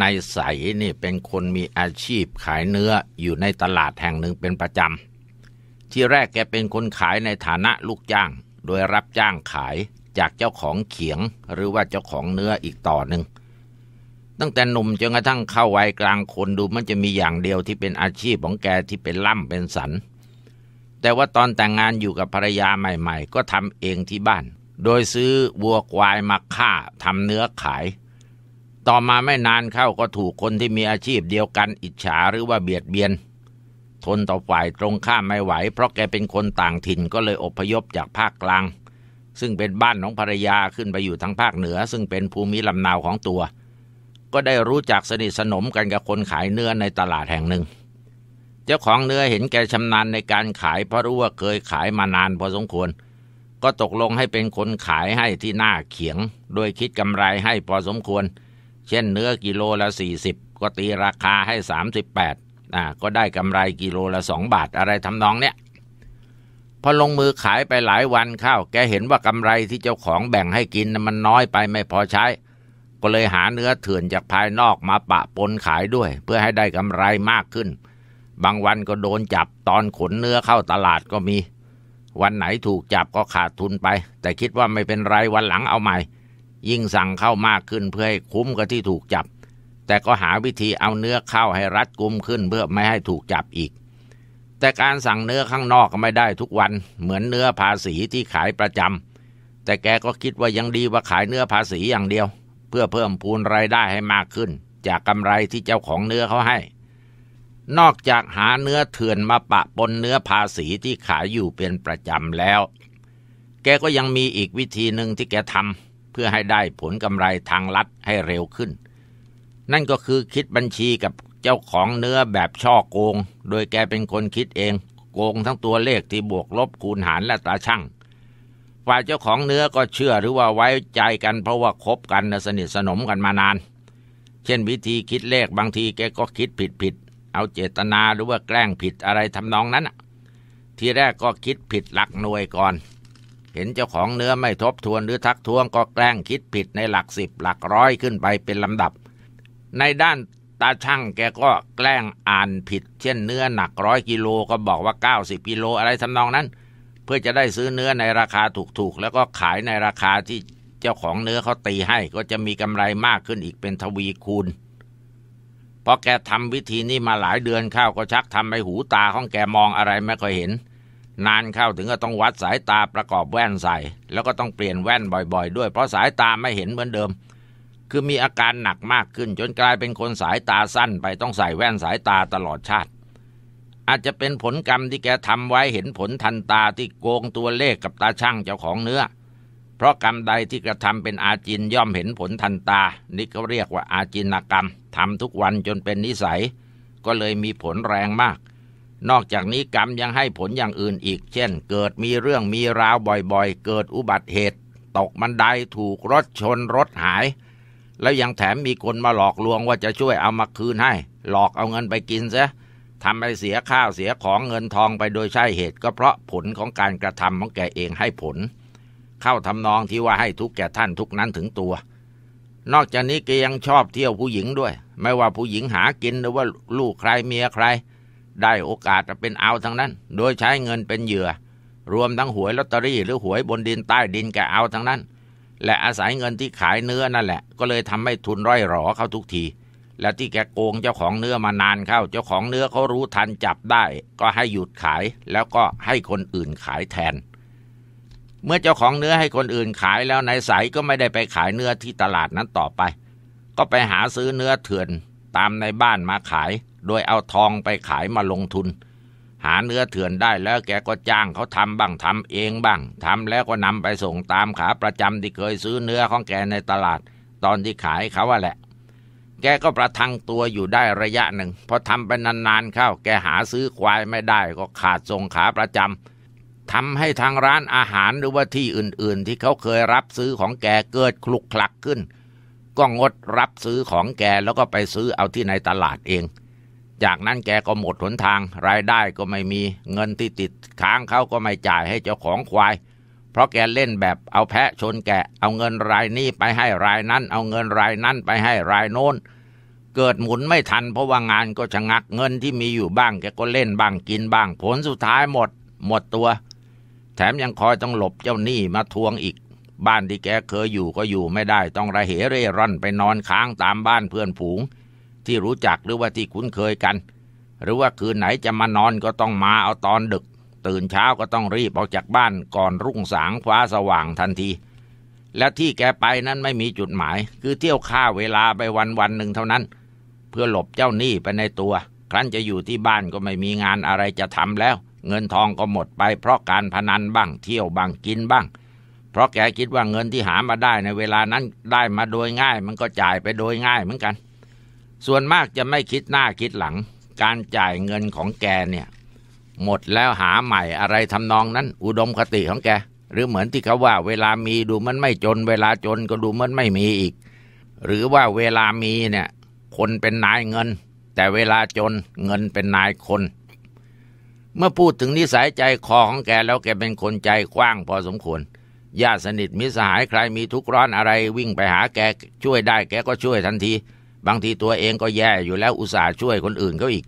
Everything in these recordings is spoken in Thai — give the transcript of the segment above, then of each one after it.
นายใสนี่เป็นคนมีอาชีพขายเนื้ออยู่ในตลาดแห่งหนึ่งเป็นประจำ ที่แรกแกเป็นคนขายในฐานะลูกจ้างโดยรับจ้างขายจากเจ้าของเขียงหรือว่าเจ้าของเนื้ออีกต่อหนึ่ง ตั้งแต่หนุ่มจนกระทั่งเข้าวัยกลางคนดูมันจะมีอย่างเดียวที่เป็นอาชีพของแกที่เป็นล่ำเป็นสันแต่ว่าตอนแต่งงานอยู่กับภรรยาใหม่ๆ ก็ทำเองที่บ้านโดยซื้อวัวควายมาฆ่าทำเนื้อขายต่อมาไม่นานเข้าก็ถูกคนที่มีอาชีพเดียวกัน อิจฉาหรือว่าเบียดเบียน ทนต่อฝ่ายตรงข้ามไม่ไหว เพราะแกเป็นคนต่างถิ่นก็เลยอพยพจากภาคกลาง ซึ่งเป็นบ้านของภรรยาขึ้นไปอยู่ทางภาคเหนือ ซึ่งเป็นภูมิลำนาวของตัว ก็ได้รู้จักสนิทสนมกันกับคนขายเนื้อในตลาดแห่งหนึ่ง เจ้าของเนื้อเห็นแกชำนาญในการขายเพราะรู้ว่าเคยขายมานานพอสมควร ก็ตกลงให้เป็นคนขายให้ที่หน้าเขียง โดยคิดกำไรให้พอสมควรเช่นเนื้อกิโลละ40ก็ตีราคาให้ 38อ่าก็ได้กำไรกิโลละ2บาทอะไรทำนองเนี้ยพอลงมือขายไปหลายวันเข้าแกเห็นว่ากำไรที่เจ้าของแบ่งให้กินมันน้อยไปไม่พอใช้ ก็เลยหาเนื้อเถื่อนจากภายนอกมาปะปนขายด้วย เพื่อให้ได้กำไรมากขึ้น บางวันก็โดนจับตอนขนเนื้อเข้าตลาดก็มี วันไหนถูกจับก็ขาดทุนไป แต่คิดว่าไม่เป็นไรวันหลังเอาใหม่ยิ่งสั่งเข้ามากขึ้นเพื่อให้คุ้มกับที่ถูกจับ แต่ก็หาวิธีเอาเนื้อเข้าให้รัดกุมขึ้นเพื่อไม่ให้ถูกจับอีก แต่การสั่งเนื้อข้างนอกก็ไม่ได้ทุกวัน เหมือนเนื้อภาษีที่ขายประจำแต่แกก็คิดว่ายังดีว่าขายเนื้อภาษีอย่างเดียวเพื่อเพิ่มพูนรายได้ให้มากขึ้น จากกำไรที่เจ้าของเนื้อเขาให้ นอกจากหาเนื้อเถื่อนมาปะปนเนื้อภาษีที่ขายอยู่เป็นประจำแล้ว แกก็ยังมีอีกวิธีหนึ่งที่แกทำพื่อให้ได้ผลกำไรทางลัดให้เร็วขึ้น นั่นก็คือคิดบัญชีกับเจ้าของเนื้อแบบช่อโกง โดยแกเป็นคนคิดเอง โกงทั้งตัวเลขที่บวกลบคูณหารและตาช่างฝ่ายเจ้าของเนื้อก็เชื่อหรือว่าไว้ใจกันเพราะว่าคบกันสนิทสนมกันมานาน เช่นวิธีคิดเลขบางทีแกก็คิดผิดผิด เอาเจตนาหรือว่าแกล้งผิดอะไรทำนองนั้นทีแรกก็คิดผิดหลักหน่วยก่อนเห็นเจ้าของเนื้อไม่ทบทวนหรือทักท้วงก็แกล้งคิดผิดในหลักสิบหลักร้อยขึ้นไปเป็นลำดับในด้านตาช่างแกก็แกล้งอ่านผิด เช่นเนื้อหนักร้อยกิโลก็บอกว่า 90 กิโลอะไรทำนองนั้น เพื่อจะได้ซื้อเนื้อในราคาถูกๆแล้วก็ขายในราคาที่เจ้าของเนื้อเขาตีให้ก็จะมีกำไรมากขึ้นอีกเป็นทวีคูณพอแกทำวิธีนี้มาหลายเดือนเข้าก็ชักทำให้หูตาของแกมองอะไรไม่ค่อยเห็นนานเข้าถึงก็ต้องวัดสายตาประกอบแว่นใส่ แล้วก็ต้องเปลี่ยนแว่นบ่อยๆ ด้วยเพราะสายตาไม่เห็นเหมือนเดิม คือมีอาการหนักมากขึ้นจนกลายเป็นคนสายตาสั้นไปต้องใส่แว่นสายตาตลอดชาติ อาจจะเป็นผลกรรมที่แกทำไว้ เห็นผลทันตาที่โกงตัวเลขกับตาช่างเจ้าของเนื้อ เพราะกรรมใดที่กระทำเป็นอาจินย่อมเห็นผลทันตา นี่ก็เรียกว่าอาจินกรรมทำทุกวันจนเป็นนิสัย ก็เลยมีผลแรงมากนอกจากนี้กรรมยังให้ผลอย่างอื่นอีก เช่น เกิดมีเรื่องมีราวบ่อยๆ เกิดอุบัติเหตุ ตกบันไดถูกรถชนรถหาย แล้วยังแถมมีคนมาหลอกลวงว่าจะช่วยเอามาคืนให้ หลอกเอาเงินไปกินซะทำให้เสียข้าวเสียของเงินทองไปโดยใช่เหตุก็เพราะผลของการกระทำของแกเองให้ผล เข้าทำนองที่ว่าให้ทุกแก่ท่านทุกนั้นถึงตัว นอกจากนี้แกยังชอบเที่ยวผู้หญิงด้วย ไม่ว่าผู้หญิงหากินหรือว่าลูกใครเมียใครได้โอกาสจะเป็นเอาทั้งนั้น โดยใช้เงินเป็นเหยื่อ รวมทั้งหวยลอตเตอรี่ หรือหวยบนดินใต้ดินแกเอาทั้งนั้น และอาศัยเงินที่ขายเนื้อนั่นแหละก็เลยทำให้ทุนร้อยหรอเข้าทุกที และที่แกโกงเจ้าของเนื้อมานานเข้า เจ้าของเนื้อเขารู้ทันจับได้ ก็ให้หยุดขายแล้วก็ให้คนอื่นขายแทน เมื่อเจ้าของเนื้อให้คนอื่นขายแล้วนายสายก็ไม่ได้ไปขายเนื้อที่ตลาดนั้นต่อไป ก็ไปหาซื้อเนื้อเถื่อนตามในบ้านมาขายโดยเอาทองไปขายมาลงทุน หาเนื้อเถื่อนได้แล้วแกก็จ้างเขาทำบ้างทำเองบ้างทำแล้วก็นำไปส่งตามขาประจำที่เคยซื้อเนื้อของแกในตลาด ตอนที่ขายเขาว่าแหละ แกก็ประทังตัวอยู่ได้ระยะหนึ่งพอทำไปนานๆเข้าแกหาซื้อควายไม่ได้ก็ขาดส่งขาประจำทำให้ทางร้านอาหารหรือว่าที่อื่นๆ ที่เขาเคยรับซื้อของแกเกิดคลุกคลักขึ้น ก็งดรับซื้อของแกแล้วก็ไปซื้อเอาที่ในตลาดเองจากนั้นแกก็หมดหนทางรายได้ก็ไม่มี เงินที่ติดค้างเขาก็ไม่จ่ายให้เจ้าของควาย เพราะแกเล่นแบบเอาแพะชนแกเอาเงินรายนี้ไปให้รายนั้น เอาเงินรายนั้นไปให้รายโน้น เกิดหมุนไม่ทันเพราะว่างานก็ชะงักเงินที่มีอยู่บ้าง แกก็เล่นบ้างกินบ้างผลสุดท้ายหมด หมดตัว แถมยังคอยต้องหลบเจ้าหนี้มาทวงอีก บ้านที่แกเคยอยู่ก็อยู่ไม่ได้ต้องระเหเร่ร่อนไปนอนค้างตามบ้านเพื่อนผู้งที่รู้จักหรือว่าที่คุ้นเคยกัน หรือว่าคืนไหนจะมานอนก็ต้องมาเอาตอนดึก ตื่นเช้าก็ต้องรีบออกจากบ้านก่อนรุ่งสางฟ้าสว่างทันที และที่แกไปนั้นไม่มีจุดหมาย คือเที่ยวฆ่าเวลาไปวันวันหนึ่งเท่านั้น เพื่อหลบเจ้าหนี้ไปในตัว ครั้นจะอยู่ที่บ้านก็ไม่มีงานอะไรจะทำแล้ว เงินทองก็หมดไปเพราะการพนันบ้าง เที่ยวบ้างกินบ้าง เพราะแกคิดว่าเงินที่หามาได้ในเวลานั้นได้มาโดยง่าย มันก็จ่ายไปโดยง่ายเหมือนกันส่วนมากจะไม่คิดหน้าคิดหลัง การจ่ายเงินของแกเนี่ยหมดแล้วหาใหม่อะไรทำนองนั้นอุดมคติของแกหรือเหมือนที่เขาว่า เวลามีดูมันไม่จน เวลาจนก็ดูมันไม่มีอีก หรือว่าเวลามีเนี่ยคนเป็นนายเงิน แต่เวลาจนเงินเป็นนายคน เมื่อพูดถึงนิสัยใจคอของแก แล้วแกเป็นคนใจกว้างพอสมควรญาติสนิทมิสหายใครมีทุกข์ร้อนอะไรวิ่งไปหาแกช่วยได้แกก็ช่วยทันทีบางทีตัวเองก็แย่อยู่แล้วอุตส่าห์ช่วยคนอื่นเขาอีก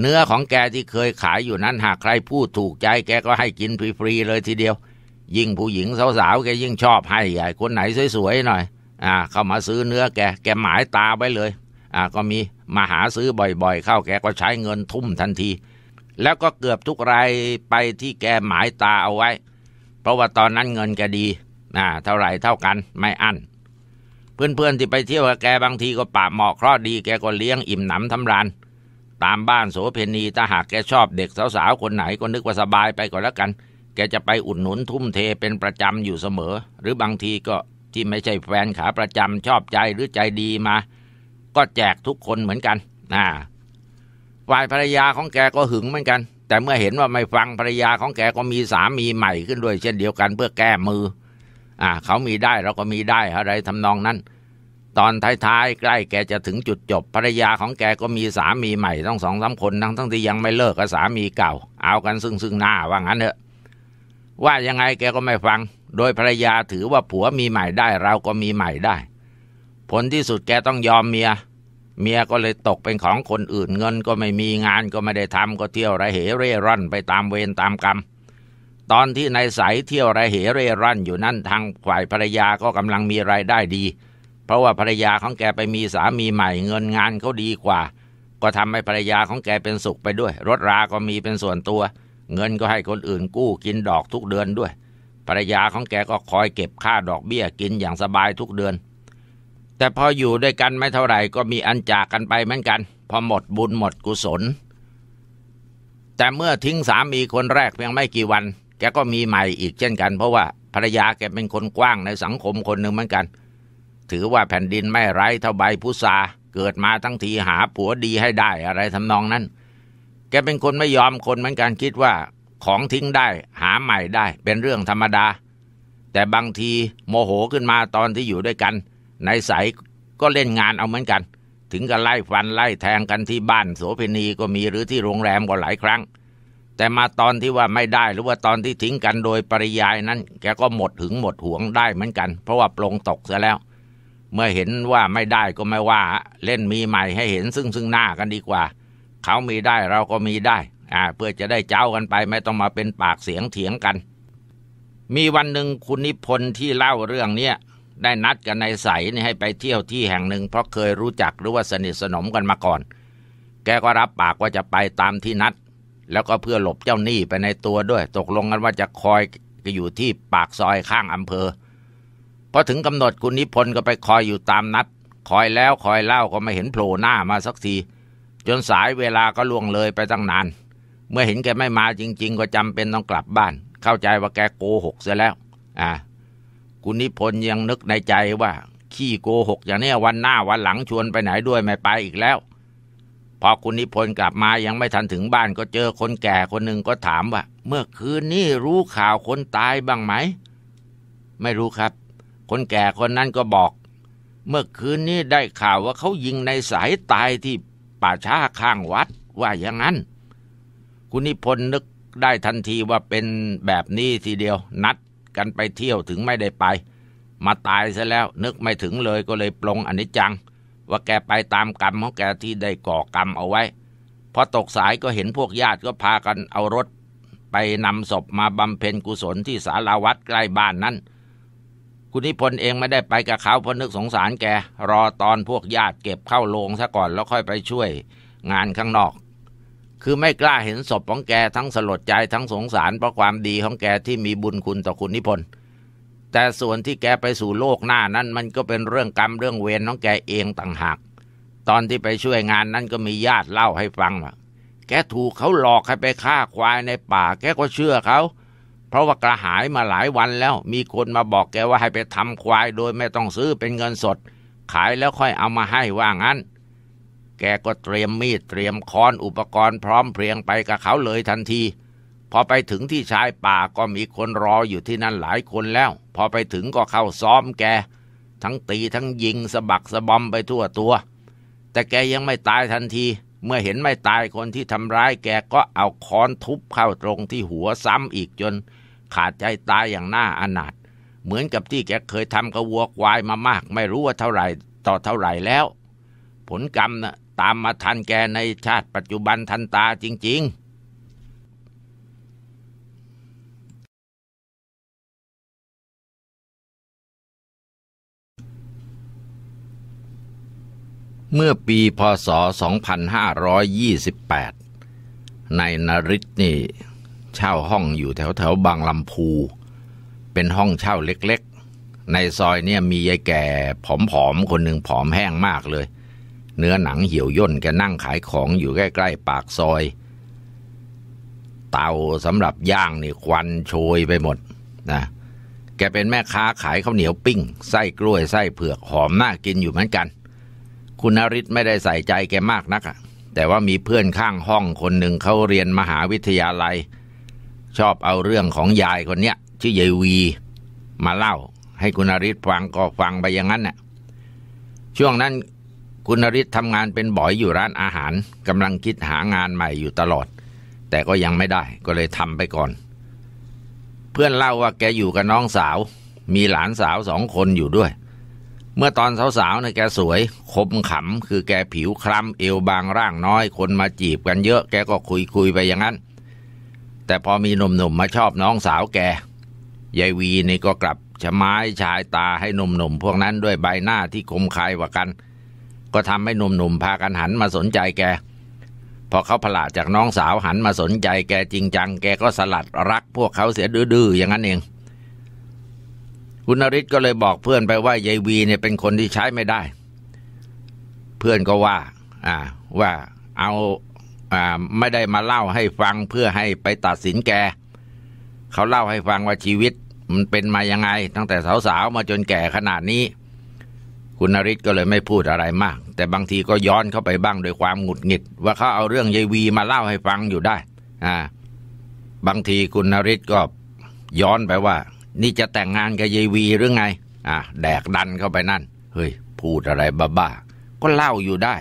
เนื้อของแกที่เคยขายอยู่นั้นหากใครพูดถูกใจ แกก็ให้กินฟรีๆเลยทีเดียว ยิ่งผู้หญิงสาวๆแกยิ่งชอบให้ใหญ่คนไหนสวยๆหน่อยอ่าเข้ามาซื้อเนื้อแกแกหมายตาไว้เลยอ่าก็มีมาหาซื้อบ่อยๆ เข้าแกก็ใช้เงินทุ่มทันที แล้วก็เกือบทุกรายไปที่แกหมายตาเอาไว้ เพราะว่าตอนนั้นเงินแกดีอ่าเท่าไหร่เท่ากันไม่อั้นเพื่อน ๆ ที่ไปเที่ยวกับแกบางทีก็ป่าเหมาะคลอดดีแกก็เลี้ยงอิ่มหนำทำราน ตามบ้านโสเพณีถ้าหากแกชอบเด็กสาวๆคนไหนก็นึกว่าสบายไปก่นแล้วกัน แกจะไปอุดหนุนทุ่มเทเป็นประจำอยู่เสมอ หรือบางทีก็ที่ไม่ใช่แฟนขาประจำชอบใจหรือใจดีมา ก็แจกทุกคนเหมือนกันนะฝ่ายภรรยาของแกก็หึงเหมือนกัน แต่เมื่อเห็นว่าไม่ฟังภรรยาของแกก็มีสามีใหม่ขึ้นด้วยเช่นเดียวกัน เพื่อแก้มือ่าเขามีได้ เราก็มีได้อะไรทำนองนั้น ตอน ท้ายๆ ใกล้แกจะถึงจุดจบ ภรรยา ของแกก็มีสามีใหม่ ต้องสองสาคนทั้งทั้ง ที่ ยังไม่เลิก กับ สามีเก่า เอากันซึ่งซึ่งหน้า ว่า งั้นเถอะว่า ยังไงแกก็ ไม่ ฟัง โดย ภรรยาถือว่า ผัว มีใหม่ได้ เราก็มีใหม่ได้ ผลที่ สุด แกต้องยอมเมีย เมีย ก็เลยตกเป็นของคนอื่น เงิน ก็ ไม่มี งาน ก็ ไม่ได้ทำก็ เที่ยวระเหเร่ร่อน ไปตามเวรตามกรรมตอนที่นายสายเที่ยวระเหเร่ร่อนอยู่นั่นทางฝ่ายภรรยาก็กำลังมีรายได้ดี เพราะว่าภรรยาของแกไปมีสามีใหม่เงินงานเขาดีกว่า ก็ทำให้ภรรยาของแกเป็นสุขไปด้วย รถราก็มีเป็นส่วนตัว เงินก็ให้คนอื่นกู้กินดอกทุกเดือนด้วย ภรรยาของแกก็คอยเก็บค่าดอกเบี้ยกินอย่างสบายทุกเดือน แต่พออยู่ด้วยกันไม่เท่าไหร่ก็มีอันจากกันไปเหมือนกัน พอหมดบุญหมดกุศล แต่เมื่อทิ้งสามีคนแรกเพียงไม่กี่วันแกก็มีใหม่อีกเช่นกัน เพราะว่าภรรยาแกเป็นคนกว้างในสังคมคนหนึ่งเหมือนกัน ถือว่าแผ่นดินไม่ไร้เท่าใบพุทราเกิดมาทั้งทีหาผัวดีให้ได้อะไรทำนองนั้น แกเป็นคนไม่ยอมคนเหมือนกันคิดว่าของทิ้งได้หาใหม่ได้ เป็นเรื่องธรรมดา แต่บางทีโมโหขึ้นมาตอนที่อยู่ด้วยกัน ในายใสก็เล่นงานเอาเหมือนกัน ถึงกับไล่ ฟันไล่แทงกันที่บ้าน โสเพณีก็มีหรือที่โรงแรมก็หลายครั้งแต่มาตอนที่ว่าไม่ได้หรือว่าตอนที่ทิ้งกันโดยปริยายนั้น แกก็หมดหึงหมดห่วงได้เหมือนกันเพราะว่าปลงตกซะแล้ว เมื่อเห็นว่าไม่ได้ก็ไม่ว่า เล่นมีใหม่ให้เห็นซึ่งซึ่งหน้ากันดีกว่า เขามีได้เราก็มีได้ อ่า เพื่อจะได้เจ้ากันไปไม่ต้องมาเป็นปากเสียงเถียงกัน มีวันหนึ่งคุณนิพนธ์ที่เล่าเรื่องเนี้ยได้นัดกันในใสนี่ให้ไปเที่ยวที่แห่งหนึ่งเพราะเคยรู้จักหรือว่าสนิทสนมกันมาก่อน แกก็รับปากว่าจะไปตามที่นัดแล้วก็เพื่อหลบเจ้าหนี้ไปในตัวด้วยตกลงกันว่าจะคอยก็อยู่ที่ปากซอยข้างอำเภอพอถึงกำหนดคุณนิพนธ์ก็ไปคอยอยู่ตามนัด คอยแล้วคอยเล่าก็ไม่เห็นโผล่หน้ามาสักที จนสายเวลาก็ล่วงเลยไปตั้งนาน เมื่อเห็นแกไม่มาจริงๆ ก็จำเป็นต้องกลับบ้าน เข้าใจว่าแกโกหกเสียแล้วอ่ะคุณนิพนธ์ยังนึกในใจว่าขี้โกหกอย่างนี้วันหน้าวันหลังชวนไปไหนด้วยไม่ไปอีกแล้วพอคุณนิพนธ์กลับมายังไม่ทันถึงบ้านก็เจอคนแก่คนหนึ่งก็ถามว่าเมื่อคืนนี้รู้ข่าวคนตายบ้างไหม ไม่รู้ครับคนแก่คนนั้นก็บอก เมื่อคืนนี้ได้ข่าวว่าเขายิงในสายตายที่ป่าช้าข้างวัดว่าอย่างนั้นคุณนิพนธ์นึกได้ทันทีว่าเป็นแบบนี้ทีเดียว นัดกันไปเที่ยวถึงไม่ได้ไป มาตายซะแล้วนึกไม่ถึงเลยก็เลยปลงอนิจจังว่าแกไปตามกรรมของแกที่ได้ก่อกรรมเอาไว้พอตกสายก็เห็นพวกญาติก็พากันเอารถ ไปนำศพมาบำเพ็ญกุศลที่สาราวัดใกล้บ้านนั้นคุณนิพนธ์เองไม่ได้ไปกับเขาเพราะนึกสงสารแก รอตอนพวกญาติเก็บเข้าโรงซะก่อนแล้วค่อยไปช่วยงานข้างนอก คือไม่กล้าเห็นศพของแกทั้งสลดใจทั้งสงสารเพราะความดีของแกที่มีบุญคุณต่อคุณนิพนธ์แต่ส่วนที่แกไปสู่โลกหน้านั้น มันก็เป็นเรื่องกรรมเรื่องเวรน้องแกเองต่างหาก ตอนที่ไปช่วยงานนั้นก็มีญาติเล่าให้ฟังว่าแกถูกเขาหลอกให้ไปฆ่าควายในป่าแกก็เชื่อเขา เพราะว่ากระหายมาหลายวันแล้ว มีคนมาบอกแกว่าให้ไปทำควายโดยไม่ต้องซื้อเป็นเงินสด ขายแล้วค่อยเอามาให้ว่างั้น แกก็เตรียมมีดเตรียมค้อนอุปกรณ์พร้อมเพรียงไปกับเขาเลยทันทีพอไปถึงที่ชายป่าก็มีคนรออยู่ที่นั่นหลายคนแล้ว พอไปถึงก็เข้าซ้อมแกทั้งตีทั้งยิงสะบักสะบอมไปทั่วตัว แต่แกยังไม่ตายทันที เมื่อเห็นไม่ตายคนที่ทำร้ายแกก็เอาค้อนทุบเข้าตรงที่หัวซ้ำอีกจนขาดใจตายอย่างน่าอนาถเหมือนกับที่แกเคยทำกับวัวควายมามากไม่รู้ว่าเท่าไหร่ ต่อเท่าไหร่แล้ว ผลกรรมนะ่ะตามมาทันแกในชาติปัจจุบันทันตาจริง ๆเมื่อปีพศ 2528นายนริศนี่เช่าห้องอยู่แถวแถวบางลำพูเป็นห้องเช่าเล็กๆ ในซอยเนี่ยมียายแก่ผอมๆ คนหนึ่งผอมแห้งมากเลย เนื้อหนังเหี่ยวย่นแกนั่งขายของอยู่ใกล้ๆ ปากซอยเตาสำหรับย่างนี่ควันโชยไปหมดนะแกเป็นแม่ค้าขายข้าวเหนียวปิ้งไส้กล้วยไส้เผือก หอมน่ากินอยู่เหมือนกันคุณนริศไม่ได้ใส่ใจแกมากนักแต่ว่ามีเพื่อนข้างห้องคนหนึ่งเขาเรียนมหาวิทยาลัย ชอบเอาเรื่องของยายคนเนี้ยชื่อยายวีมาเล่าให้คุณนริศฟังก็ฟังไปอย่างนั้นน่ะช่วงนั้นคุณนริศทำงานเป็นบ่อยอยู่ร้านอาหารกำลังคิดหางานใหม่อยู่ตลอด แต่ก็ยังไม่ได้ก็เลยทำไปก่อน เพื่อนเล่าว่าแกอยู่กับน้องสาว มีหลานสาวสองคนอยู่ด้วยเมื่อตอนสาวๆนะแกสวย คมขำคือแกผิวคล้ำเอวบางร่างน้อยคนมาจีบกันเยอะแกก็คุยๆไปอย่างนั้น แต่พอมีหนุ่มๆมมาชอบน้องสาวแกยายวีนี่ก็กลับชะม้ชายตาให้หนุ่มๆพวกนั้นด้วยใบหน้าที่คมคายกว่ากันก็ทำให้หนุ่มๆพากันหันมาสนใจแก พอเขาผลาดจากน้องสาวหันมาสนใจแกจริงจังแกก็สลัดรัก พวกเขาเสียดื้อๆอย่างนั้นเองคุณนริศก็เลยบอกเพื่อนไปว่ายายวีเนี่ยเป็นคนที่ใช้ไม่ได้ เพื่อนก็ว่า อ่า ว่าเอา อ่า ไม่ได้มาเล่าให้ฟังเพื่อให้ไปตัดสินแก เขาเล่าให้ฟังว่าชีวิตมันเป็นมายังไง ตั้งแต่สาวๆมาจนแก่ขนาดนี้ คุณนริศก็เลยไม่พูดอะไรมาก แต่บางทีก็ย้อนเข้าไปบ้างโดยความหงุดหงิด ว่าเขาเอาเรื่องยายวี มาเล่าให้ฟังอยู่ได้ อ่า บางทีคุณนริศก็ย้อนไปว่านี่จะแต่งงานกับยายวีหรือไง อ่ะ แดกดันเข้าไปนั่น เฮ้ยพูดอะไรบ้าๆ ก็เล่าอยู่ได้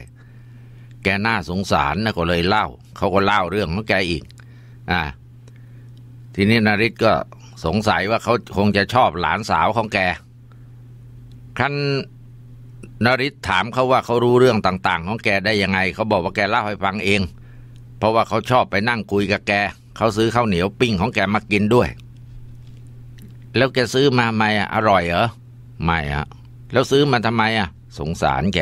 แกน่าสงสารนะก็เลยเล่า เขาก็เล่าเรื่องของแกอีก อ่ะ ทีนี้นาริศก็สงสัยว่าเขาคงจะชอบหลานสาวของแกครั้นนริศถามเขาว่าเขารู้เรื่องต่างๆของแกได้ยังไง เขาบอกว่าแกเล่าให้ฟังเอง เพราะว่าเขาชอบไปนั่งคุยกับแก เขาซื้อข้าวเหนียวปิ้งของแกมากินด้วยแล้วแกซื้อมาไหมอ่ะอร่อยเหรอไม่่ะแล้วซื้อมาทำไมอ่ะ สงสารแก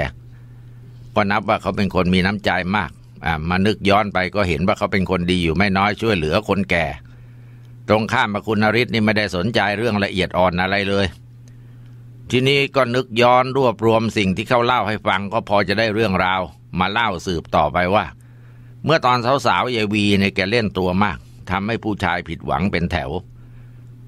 ก็นับว่าเขาเป็นคนมีน้ำใจมากอ่ามานึกย้อนไปก็เห็นว่าเขาเป็นคนดีอยู่ไม่น้อยช่วยเหลือ คนแก่ ตรงข้ามมาคุณนริศนี่ไม่ได้สนใจเรื่องละเอียดอ่อนอะไรเลย ทีนี้ก็นึกย้อนรวบรวมสิ่งที่เขาเล่าให้ฟังก็พอจะได้เรื่องราวมาเล่าสืบต่อไปว่า เมื่อตอนสาวๆยายวีเนี่ยแกเล่นตัวมากทำให้ผู้ชายผิดหวังเป็นแถว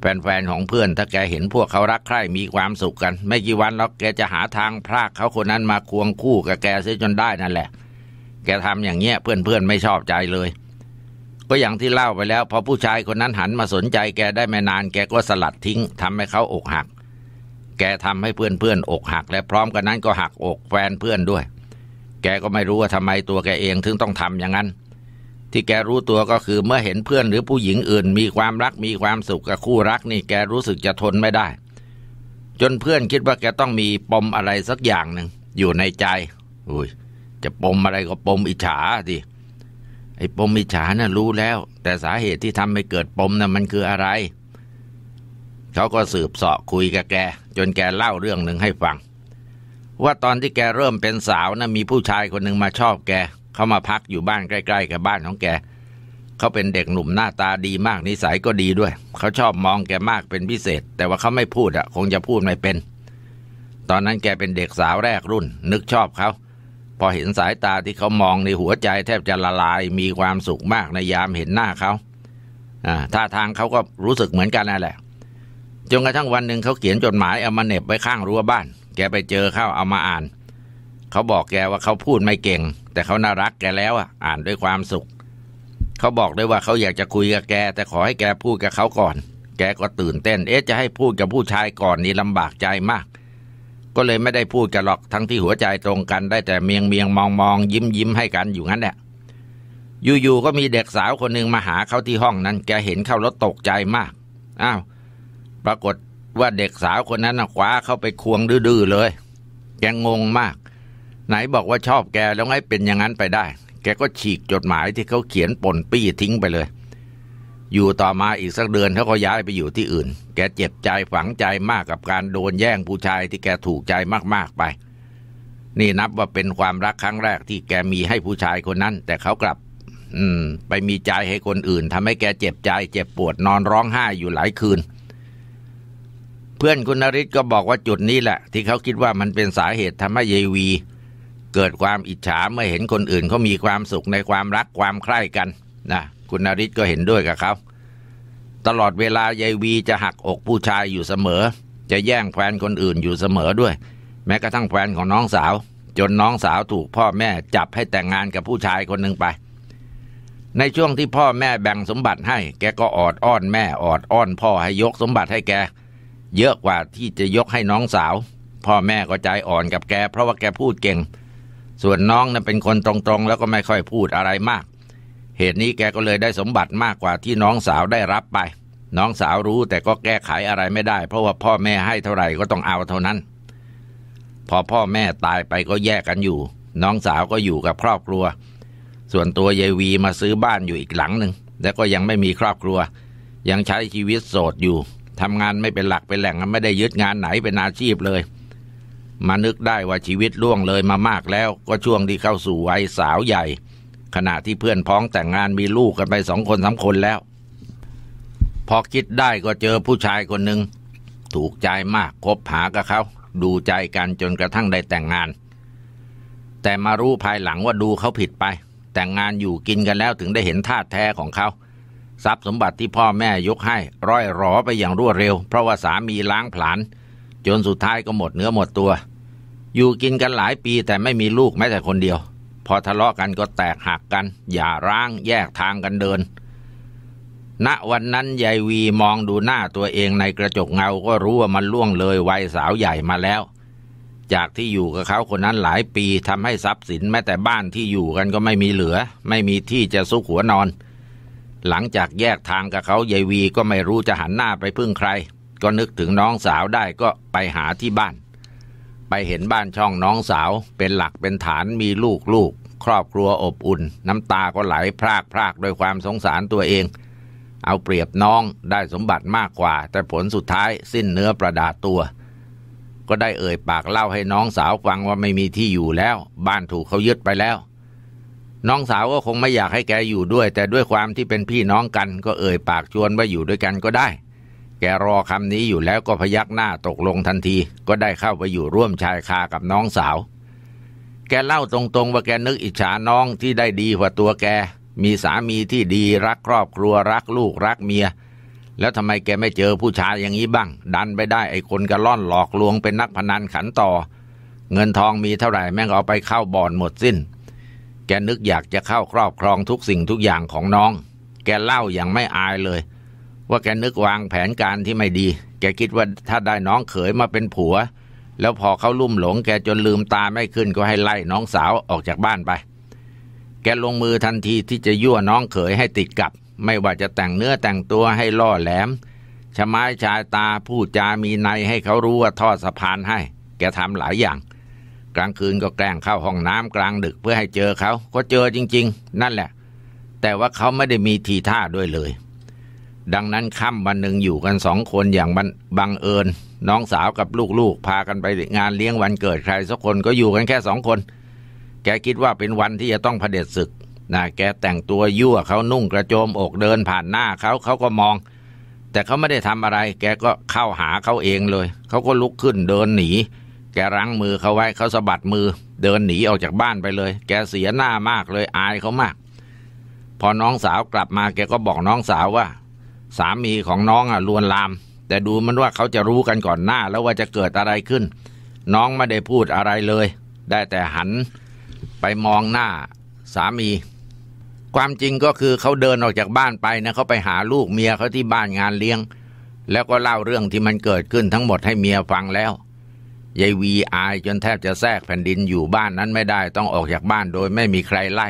แฟนๆของเพื่อนถ้าแกเห็นพวกเขารักใคร่มีความสุขกัน ไม่กี่วันแล้วแกจะหาทางพรากเขาคนนั้นมาควงคู่กับแกเสียจนได้นั่นแหละ แกทำอย่างเงี้ยเพื่อนๆไม่ชอบใจเลย ก็อย่างที่เล่าไปแล้วพอผู้ชายคนนั้นหันมาสนใจ แกได้ไม่นาน แกก็สลัดทิ้ง ทำให้เขาอกหัก แกทำให้เพื่อนๆอกหัก และพร้อมกันนั้นก็หักอกแฟนเพื่อนด้วย แกก็ไม่รู้ว่าทำไมตัวแกเองถึงต้องทำอย่างนั้นที่แกรู้ตัวก็คือเมื่อเห็นเพื่อนหรือผู้หญิงอื่น มีความรักมีความสุขกับคู่รัก นี่แกรู้สึกจะทนไม่ได้ จนเพื่อนคิดว่าแกต้องมีปมอะไรสักอย่างหนึ่งอยู่ในใจอุ้ยจะปมอะไรก็ปมอิจฉาดิไอ้ปมอิจฉานะ่ะรู้แล้ว แต่สาเหตุที่ทำให้เกิดปมนะ่ะมันคืออะไรเขาก็สืบสาะคุยกับแก จนแกเล่าเรื่องหนึ่งให้ฟัง ว่าตอนที่แกเริ่มเป็นสาวนะ่ะมีผู้ชายคนหนึ่งมาชอบแกเขามาพักอยู่บ้านใกล้ ๆ กับบ้านของแก เขาเป็นเด็กหนุ่มหน้าตาดีมากนิสัยก็ดีด้วย เขาชอบมองแกมากเป็นพิเศษ แต่ว่าเขาไม่พูดอะคงจะพูดไม่เป็น ตอนนั้นแกเป็นเด็กสาวแรกรุ่น นึกชอบเขา พอเห็นสายตาที่เขามองในหัวใจ แทบจะละลายมีความสุขมากในยามเห็นหน้าเขาท่าทางเขาก็รู้สึกเหมือนกันนั่นแหละ จนกระทั่งวันหนึ่งเขาเขียนจดหมายเอามาเน็บไว้ข้างรั้วบ้าน แกไปเจอเข้าเอามาอ่านเขาบอกแกว่าเขาพูดไม่เก่ง แต่เขาน่ารัก แกแล้วอ่ะอ่านด้วยความสุข เขาบอกด้วยว่าเขาอยากจะคุยกับแก แต่ขอให้แกพูดกับเขาก่อน แกก็ตื่นเต้น เอ๊ะจะให้พูดกับผู้ชายก่อนนี่ลำบากใจมาก ก็เลยไม่ได้พูดกันหรอกทั้งที่หัวใจตรงกัน ได้แต่เมียงเมียงมองมองยิ้มยิ้มให้กันอยู่งั้นแหละอยู่ๆก็มีเด็กสาวคนหนึ่งมาหาเขาที่ห้องนั้น แกเห็นเข้าแล้วตกใจมากอ้าว ปรากฏว่าเด็กสาวคนนั้นคว้าเขาไปควงดื้อเลย แกงงมากไหน บอกว่าชอบแกแล้วไงเป็นอย่างนั้นไปได้ แกก็ฉีกจดหมายที่เขาเขียนปนปี้ทิ้งไปเลย อยู่ต่อมาอีกสักเดือนเขาก็ย้ายไปอยู่ที่อื่น แกเจ็บใจฝังใจมากกับการโดนแย่งผู้ชายที่แกถูกใจมากๆไป นี่นับว่าเป็นความรักครั้งแรกที่แกมีให้ผู้ชายคนนั้น แต่เขากลับ อืม ไปมีใจให้คนอื่นทำให้แกเจ็บใจ เจ็บปวดนอนร้องไห้อยู่หลายคืน เพื่อนคุณนริศก็บอกว่าจุดนี้แหละ ที่เขาคิดว่ามันเป็นสาเหตุทำให้เยวีเกิดความอิจฉาเมื่อเห็นคนอื่นเขามีความสุขในความรักความใคร่กันนะ คุณนริศก็เห็นด้วยกับเขาตลอดเวลายายวีจะหักอกผู้ชายอยู่เสมอ จะแย่งแฟนคนอื่นอยู่เสมอด้วย แม้กระทั่งแฟนของน้องสาว จนน้องสาวถูกพ่อแม่จับให้แต่งงานกับผู้ชายคนหนึ่งไป ในช่วงที่พ่อแม่แบ่งสมบัติให้แกก็ออดอ้อน แม่ออดอ้อน พ่อให้ยกสมบัติให้แกเยอะกว่าที่จะยกให้น้องสาว พ่อแม่ก็ใจอ่อนกับแก เพราะว่าแกพูดเก่งส่วนน้องนะ่ะเป็นคนตรงๆ แล้วก็ไม่ค่อยพูดอะไรมาก เหตุนี้แกก็เลยได้สมบัติมากกว่าที่น้องสาวได้รับไป น้องสาวรู้แต่ก็แก้ไขอะไรไม่ได้เพราะว่าพ่อแม่ให้เท่าไหร่ก็ต้องเอาเท่านั้น พอพ่อแม่ตายไปก็แยกกันอยู่ น้องสาวก็อยู่กับครอบครัว ส่วนตัวยายวีมาซื้อบ้านอยู่อีกหลังหนึ่งแล้วก็ยังไม่มีครอบครัว ยังใช้ชีวิตโสดอยู่ทำงานไม่เป็นหลักเป็นแหล่งไม่ได้ยึดงานไหนเป็นอาชีพเลยมานึกได้ว่าชีวิตล่วงเลยมามากแล้ว ก็ช่วงที่เข้าสู่วัยสาวใหญ่ ขณะที่เพื่อนพ้องแต่งงานมีลูกกันไปสองคนสาคนแล้ว พอคิดได้ก็เจอผู้ชายคนหนึ่งถูกใจมากคบหากับเขา ดูใจกันจนกระทั่งได้แต่งงาน แต่มารู้ภายหลังว่าดูเขาผิดไป แต่งงานอยู่กินกันแล้วถึงได้เห็นท่าแท้ของเขา ทรัพย์สมบัติที่พ่อแม่ยกให้ ร้อยหรอไปอย่างรวดเร็ว เพราะว่าสามีล้างผลาญจนสุดท้ายก็หมดเนื้อหมดตัวอยู่กินกันหลายปีแต่ไม่มีลูกแม้แต่คนเดียวพอทะเลาะกันก็แตกหักกันอย่าร้างแยกทางกันเดิน ณวันนั้นยายวีมองดูหน้าตัวเองในกระจกเงาก็รู้ว่ามันล่วงเลยวัยสาวใหญ่มาแล้ว จากที่อยู่กับเขาคนนั้นหลายปีทำให้ทรัพย์สินแม้แต่บ้านที่อยู่กันก็ไม่มีเหลือไม่มีที่จะซุกหัวนอน หลังจากแยกทางกับเขายายวีก็ไม่รู้จะหันหน้าไปพึ่งใคร ก็นึกถึงน้องสาวได้ก็ไปหาที่บ้านไปเห็นบ้านช่องน้องสาว เป็นหลักเป็นฐานมีลูกลูกครอบครัวอบอุ่น น้ำตาก็ไหลพรากพรากด้วยความสงสารตัวเอง เอาเปรียบน้องได้สมบัติมากกว่า แต่ผลสุดท้ายสิ้นเนื้อประดาตัว ก็ได้เอ่ยปากเล่าให้น้องสาวฟังว่าไม่มีที่อยู่แล้ว บ้านถูกเขายึดไปแล้ว น้องสาวก็คงไม่อยากให้แกอยู่ด้วย แต่ด้วยความที่เป็นพี่น้องกันก็เอ่ยปากชวนว่าอยู่ด้วยกันก็ได้แกรอคำนี้อยู่แล้วก็พยักหน้าตกลงทันที ก็ได้เข้าไปอยู่ร่วมชายคากับน้องสาว แกเล่าตรง ๆ ว่าแกนึกอิจฉาน้องที่ได้ดีกว่าตัวแก มีสามีที่ดีรักครอบครัวรักลูกรักเมีย แล้วทำไมแกไม่เจอผู้ชายอย่างนี้บ้าง ดันไปได้ไอ้คนกระล่อนหลอกลวงเป็นนักพนันขันต่อ เงินทองมีเท่าไหร่แม่งเอาไปเข้าบ่อนหมดสิน้น แกนึกอยากจะเข้าครอบครองทุกสิ่งทุกอย่างของน้อง แกเล่าอย่างไม่อายเลยว่าแกนึกวางแผนการที่ไม่ดี แกคิดว่าถ้าได้น้องเขยมาเป็นผัว แล้วพอเขาลุ่มหลงแกจนลืมตาไม่ขึ้นก็ให้ไล่น้องสาวออกจากบ้านไป แกลงมือทันทีที่จะยั่วน้องเขยให้ติดกับ ไม่ว่าจะแต่งเนื้อแต่งตัวให้ล่อแหลมชะไม้ชายตาพูดจามีในให้เขารู้ว่าทอดสะพานให้ แกทำหลายอย่าง กลางคืนก็แกล้งเข้าห้องน้ำกลางดึกเพื่อให้เจอเขาก็เจอจริงๆ นั่นแหละ แต่ว่าเขาไม่ได้มีทีท่าด้วยเลยดังนั้นค่ำวันหนึ่งอยู่กันสองคนอย่างบังเอิญน้องสาวกับลูกๆพากันไปงานเลี้ยงวันเกิดใครสักคนก็อยู่กันแค่สองคน แกคิดว่าเป็นวันที่จะต้องเผด็จศึกนะแกแต่งตัวยั่วเขานุ่งกระโจมอกเดินผ่านหน้าเขาเขาก็มอง แต่เขาไม่ได้ทำอะไร แกก็เข้าหาเขาเองเลยเขาก็ลุกขึ้นเดินหนี แกรั้งมือเขาไว้เขาสะบัดมือ เดินหนีออกจากบ้านไปเลย แกเสียหน้ามากเลยอายเขามาก พอน้องสาวกลับมาแกก็บอกน้องสาวว่าสามีของน้องอ่ะลวนลาม แต่ดูมันว่าเขาจะรู้กันก่อนหน้าแล้วว่าจะเกิดอะไรขึ้นน้องไม่ได้พูดอะไรเลยได้แต่หันไปมองหน้าสามี ความจริงก็คือเขาเดินออกจากบ้านไปนะเขาไปหาลูกเมียเขาที่บ้านงานเลี้ยง แล้วก็เล่าเรื่องที่มันเกิดขึ้นทั้งหมดให้เมียฟังแล้วยายวีอายจนแทบจะแทรกแผ่นดินอยู่บ้านนั้นไม่ได้ต้องออกจากบ้านโดย ไม่มีใครไล่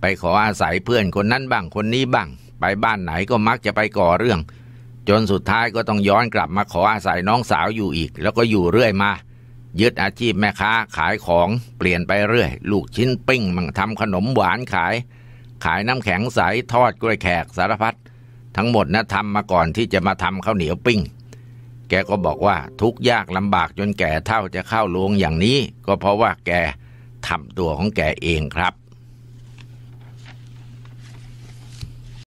ไปขออาศัยเพื่อนคนนั้นบ้างคนนี้บ้างไปบ้านไหนก็มักจะไปก่อเรื่อง จนสุดท้ายก็ต้องย้อนกลับมาขออาศัยน้องสาวอยู่อีก แล้วก็อยู่เรื่อยมายึดอาชีพแม่ค้าขายของเปลี่ยนไปเรื่อย ลูกชิ้นปิ้ง มังทำขนมหวานขาย ขายน้ำแข็งใสทอดกล้วยแขกสารพัดทั้งหมดนะทำมาก่อนที่จะมาทำข้าวเหนียวปิ้ง แกก็บอกว่าทุกยากลำบากจนแก่เท่าจะเข้าลวงอย่างนี้ ก็เพราะว่าแกทำตัวของแกเองครับ